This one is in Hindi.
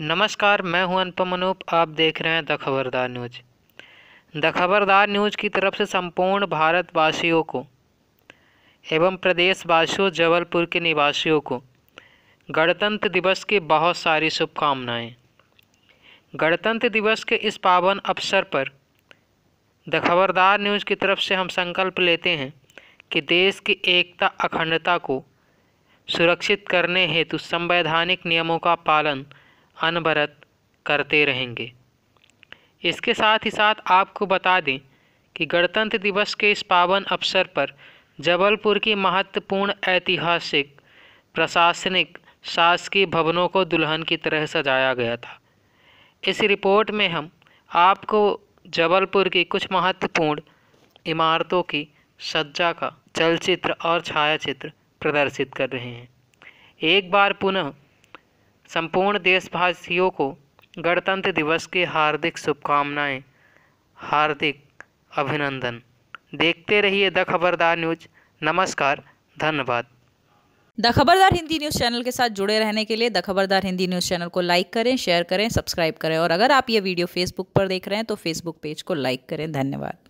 नमस्कार मैं हूं अनुपम अनूप आप देख रहे हैं द खबरदार न्यूज द खबरदार न्यूज की तरफ से संपूर्ण भारतवासियों को एवं प्रदेशवासियों जबलपुर के निवासियों को गणतंत्र दिवस की बहुत सारी शुभकामनाएं गणतंत्र दिवस के इस पावन अवसर पर द खबरदार न्यूज की तरफ से हम संकल्प लेते हैं कि देश की एकता अखंडता को सुरक्षित करने हेतु संवैधानिक नियमों का पालन अनबरत करते रहेंगे इसके साथ ही साथ आपको बता दें कि गणतंत्र दिवस के इस पावन अवसर पर जबलपुर की महत्वपूर्ण ऐतिहासिक प्रशासनिक शासकीय भवनों को दुल्हन की तरह सजाया गया था इस रिपोर्ट में हम आपको जबलपुर की कुछ महत्वपूर्ण इमारतों की सज्जा का चलचित्र और छायाचित्र प्रदर्शित कर रहे हैं एक बार पुनः संपूर्ण देशवासियों को गणतंत्र दिवस की हार्दिक शुभकामनाएं हार्दिक अभिनंदन देखते रहिए द खबरदार न्यूज नमस्कार धन्यवाद the Khabardar Hindi news channel के साथ जुड़े रहने के लिए the Khabardar Hindi news channel को लाइक करें शेयर करें सब्सक्राइब करें और अगर आप ये वीडियो फेसबुक पर देख रहे हैं तो फेसबुक पेज को लाइक करें धन्यवाद